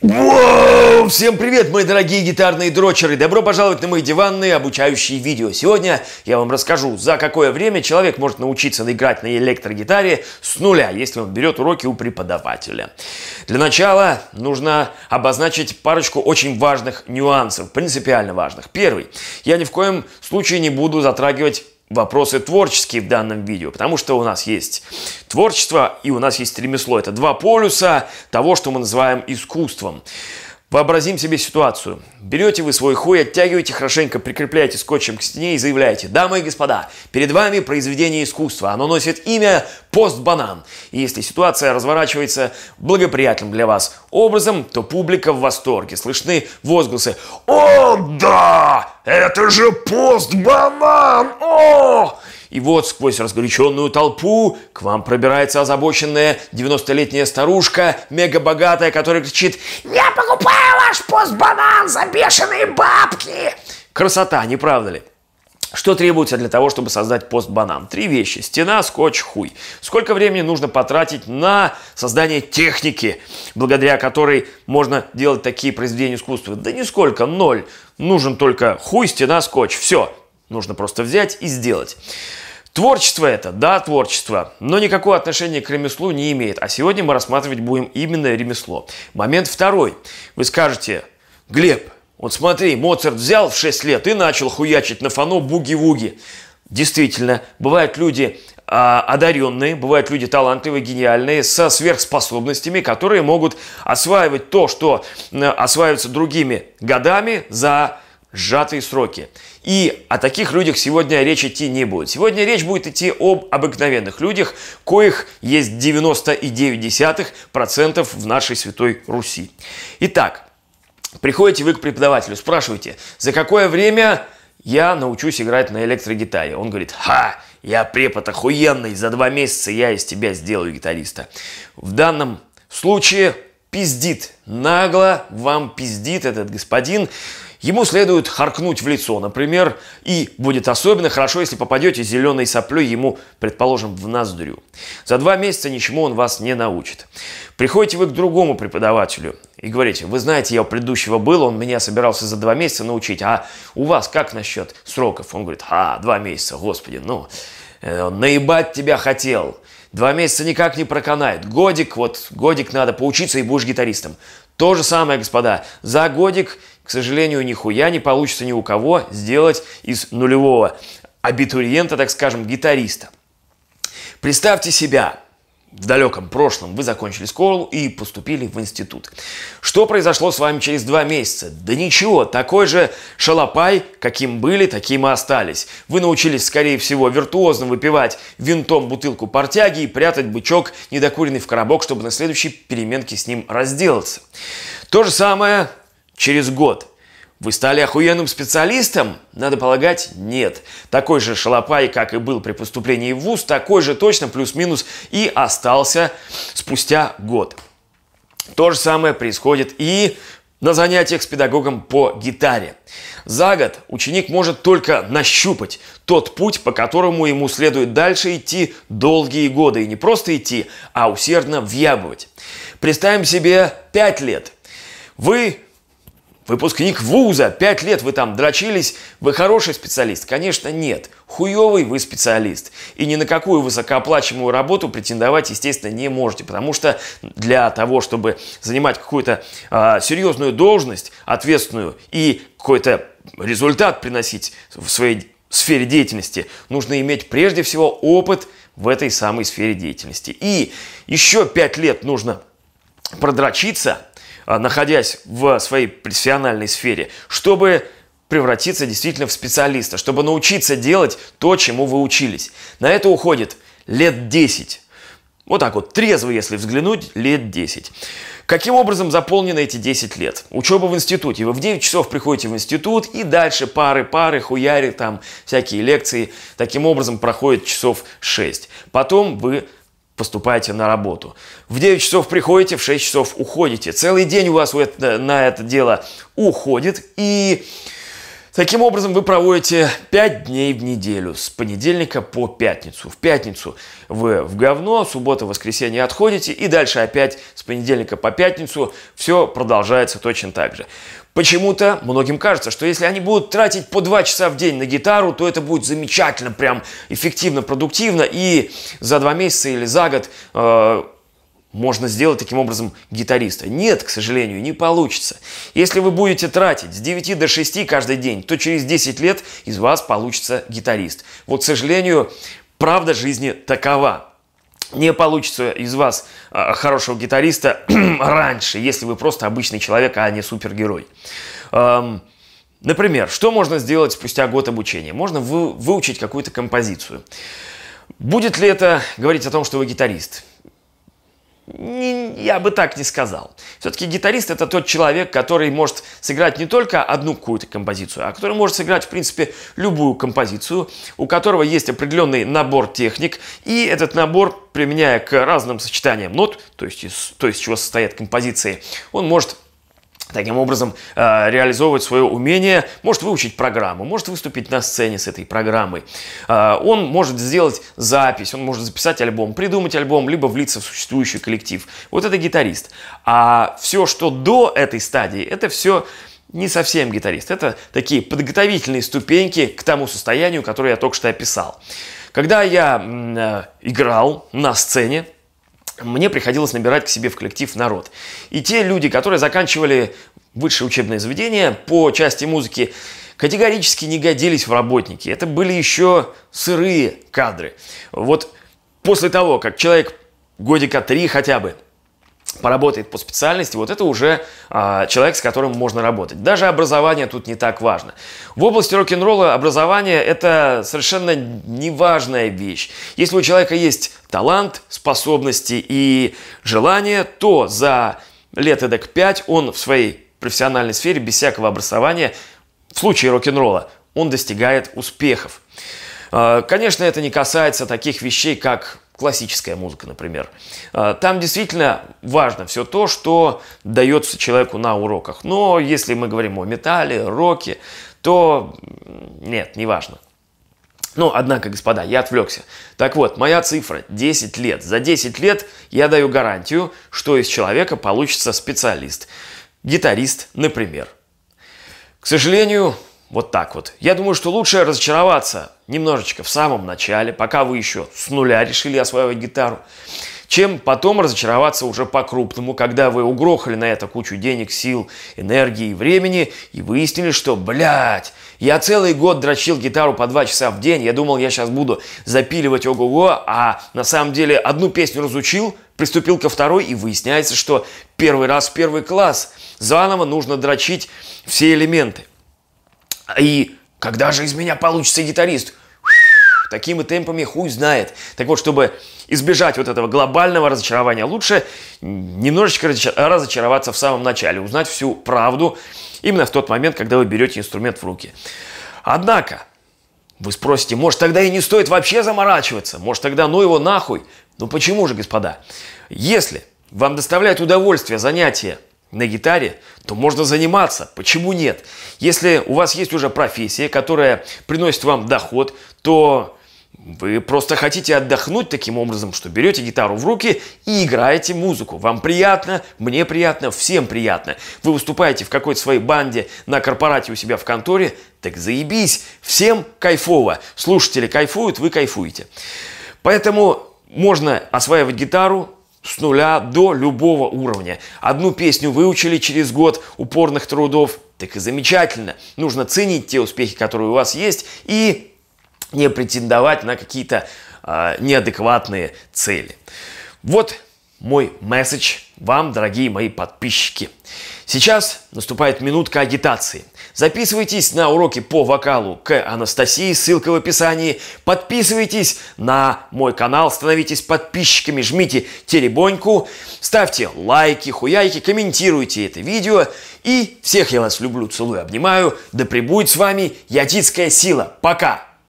Воу! Всем привет, мои дорогие гитарные дрочеры! Добро пожаловать на мои диванные обучающие видео. Сегодня я вам расскажу, за какое время человек может научиться играть на электрогитаре с нуля, если он берет уроки у преподавателя. Для начала нужно обозначить парочку очень важных нюансов, принципиально важных. Первый. Я ни в коем случае не буду затрагивать вопросы творческие в данном видео, потому что у нас есть творчество и у нас есть ремесло. Это два полюса того, что мы называем искусством. Вообразим себе ситуацию. Берете вы свой хуй, оттягиваете хорошенько, прикрепляете скотчем к стене и заявляете, дамы и господа, перед вами произведение искусства, оно носит имя «Постбанан». И если ситуация разворачивается благоприятным для вас образом, то публика в восторге. Слышны возгласы «О, да!» «Это же пост-банан! О!» И вот сквозь разгоряченную толпу к вам пробирается озабоченная 90-летняя старушка, мегабогатая, которая кричит «Я покупаю ваш постбанан за бешеные бабки!» Красота, не правда ли? Что требуется для того, чтобы создать пост-банан? Три вещи. Стена, скотч, хуй. Сколько времени нужно потратить на создание техники, благодаря которой можно делать такие произведения искусства? Да нисколько, ноль. Нужен только хуй, стена, скотч. Все. Нужно просто взять и сделать. Творчество это, да, творчество, но никакого отношения к ремеслу не имеет. А сегодня мы рассматривать будем именно ремесло. Момент второй. Вы скажете, Глеб, вот смотри, Моцарт взял в 6 лет и начал хуячить на фано буги-вуги. Действительно, бывают люди а, одаренные, бывают люди талантливые, гениальные, со сверхспособностями, которые могут осваивать то, что осваивается другими годами за сжатые сроки. И о таких людях сегодня речь идти не будет. Сегодня речь будет идти об обыкновенных людях, коих есть 99% в нашей Святой Руси. Итак, Приходите вы к преподавателю, спрашиваете, за какое время я научусь играть на электрогитаре. Он говорит, ха, я препод охуенный, за два месяца я из тебя сделаю гитариста. В данном случае пиздит, нагло вам пиздит этот господин. Ему следует харкнуть в лицо, например, и будет особенно хорошо, если попадете зеленой соплей ему, предположим, в ноздрю. За два месяца ничему он вас не научит. Приходите вы к другому преподавателю и говорите, вы знаете, я у предыдущего был, он меня собирался за два месяца научить, а у вас как насчет сроков? Он говорит, а, два месяца, господи, ну, э, наебать тебя хотел. Два месяца никак не проканает. Годик, вот, годик надо поучиться и будешь гитаристом. То же самое, господа, за годик к сожалению, нихуя не получится ни у кого сделать из нулевого абитуриента, так скажем, гитариста. Представьте себя, в далеком прошлом вы закончили школу и поступили в институт. Что произошло с вами через два месяца? Да ничего, такой же шалопай, каким были, таким и остались. Вы научились, скорее всего, виртуозно выпивать винтом бутылку портяги и прятать бычок, недокуренный в коробок, чтобы на следующей переменке с ним разделаться. То же самое через год. Вы стали охуенным специалистом? Надо полагать, нет. Такой же шалопай, как и был при поступлении в ВУЗ, такой же точно плюс-минус и остался спустя год. То же самое происходит и на занятиях с педагогом по гитаре. За год ученик может только нащупать тот путь, по которому ему следует дальше идти долгие годы. И не просто идти, а усердно въябывать. Представим себе 5 лет. Вы Выпускник вуза, пять лет вы там дрочились, вы хороший специалист? Конечно, нет. Хуёвый вы специалист. И ни на какую высокооплачиваемую работу претендовать, естественно, не можете, потому что для того, чтобы занимать какую-то э, а, серьезную должность, ответственную и какой-то результат приносить в своей сфере деятельности, нужно иметь прежде всего опыт в этой самой сфере деятельности. И еще пять лет нужно продрочиться – а, находясь в своей профессиональной сфере, чтобы превратиться действительно в специалиста, чтобы научиться делать то, чему вы учились. На это уходит лет 10. Вот так вот, трезво, если взглянуть, лет 10. Каким образом заполнены эти 10 лет? Учеба в институте. Вы в 9 часов приходите в институт, и дальше пары, пары, хуяри, там всякие лекции. Таким образом проходит часов 6. Потом вы поступаете на работу. В 9 часов приходите, в 6 часов уходите. Целый день у вас э, на это дело уходит. И таким образом вы проводите 5 дней в неделю, с понедельника по пятницу. В пятницу вы в говно, суббота, воскресенье отходите, и дальше опять с понедельника по пятницу все продолжается точно так же. Почему-то многим кажется, что если они будут тратить по 2 часа в день на гитару, то это будет замечательно, прям эффективно, продуктивно, и за 2 месяца или за год э, можно сделать таким образом гитариста. Нет, к сожалению, не получится. Если вы будете тратить с 9 до 6 каждый день, то через 10 лет из вас получится гитарист. Вот, к сожалению, правда жизни такова не получится из вас а, хорошего гитариста раньше, если вы просто обычный человек, а не супергерой. Эм, например, что можно сделать спустя год обучения? Можно выучить какую-то композицию. Будет ли это говорить о том, что вы гитарист? я бы так не сказал. Все-таки гитарист это тот человек, который может сыграть не только одну какую-то композицию, а который может сыграть, в принципе, любую композицию, у которого есть определенный набор техник, и этот набор, применяя к разным сочетаниям нот, то есть, из, то есть чего состоят композиции, он может Таким образом, э, реализовывать свое умение, может выучить программу, может выступить на сцене с этой программой. Э, он может сделать запись, он может записать альбом, придумать альбом, либо влиться в существующий коллектив. Вот это гитарист. А все, что до этой стадии, это все не совсем гитарист. Это такие подготовительные ступеньки к тому состоянию, которое я только что описал. Когда я э, играл на сцене, мне приходилось набирать к себе в коллектив народ. И те люди, которые заканчивали высшее учебное заведение по части музыки, категорически не годились в работники. Это были еще сырые кадры. Вот после того, как человек годика три хотя бы – поработает по специальности, вот это уже а, человек, с которым можно работать. Даже образование тут не так важно. В области рок-н-ролла образование – это совершенно неважная вещь. Если у человека есть талант, способности и желание, то за лет эдак 5 он в своей профессиональной сфере без всякого образования, в случае рок-н-ролла, он достигает успехов. А, конечно, это не касается таких вещей, как классическая музыка, например. А, там действительно важно все то, что дается человеку на уроках. Но если мы говорим о металле, роке, то нет, не важно. Но, ну, однако, господа, я отвлекся. Так вот, моя цифра 10 лет. За 10 лет я даю гарантию, что из человека получится специалист. Гитарист, например. К сожалению, вот так вот. Я думаю, что лучше разочароваться немножечко в самом начале, пока вы еще с нуля решили осваивать гитару, чем потом разочароваться уже по-крупному, когда вы угрохали на это кучу денег, сил, энергии и времени и выяснили, что, блядь, я целый год дрочил гитару по два часа в день, я думал, я сейчас буду запиливать ого-го, а на самом деле одну песню разучил, приступил ко второй, и выясняется, что первый раз в первый класс заново нужно дрочить все элементы – и когда же из меня получится гитарист? Такими темпами хуй знает. Так вот, чтобы избежать вот этого глобального разочарования, лучше немножечко разочароваться в самом начале, узнать всю правду именно в тот момент, когда вы берете инструмент в руки. Однако, вы спросите, может тогда и не стоит вообще заморачиваться, может тогда ну его нахуй. Ну почему же, господа? Если вам доставляет удовольствие занятие на гитаре, то можно заниматься. Почему нет? Если у вас есть уже профессия, которая приносит вам доход, то вы просто хотите отдохнуть таким образом, что берете гитару в руки и играете музыку. Вам приятно, мне приятно, всем приятно. Вы выступаете в какой-то своей банде на корпорате у себя в конторе, так заебись, всем кайфово. Слушатели кайфуют, вы кайфуете. Поэтому можно осваивать гитару, с нуля до любого уровня. Одну песню выучили через год упорных трудов, так и замечательно. Нужно ценить те успехи, которые у вас есть, и не претендовать на какие-то э, неадекватные цели. Вот мой месседж вам, дорогие мои подписчики. Сейчас наступает минутка агитации – Записывайтесь на уроки по вокалу к Анастасии, ссылка в описании. Подписывайтесь на мой канал, становитесь подписчиками, жмите теребоньку, ставьте лайки, хуяйки, комментируйте это видео. И всех я вас люблю, целую, обнимаю. Да пребудет с вами ядитская сила. Пока!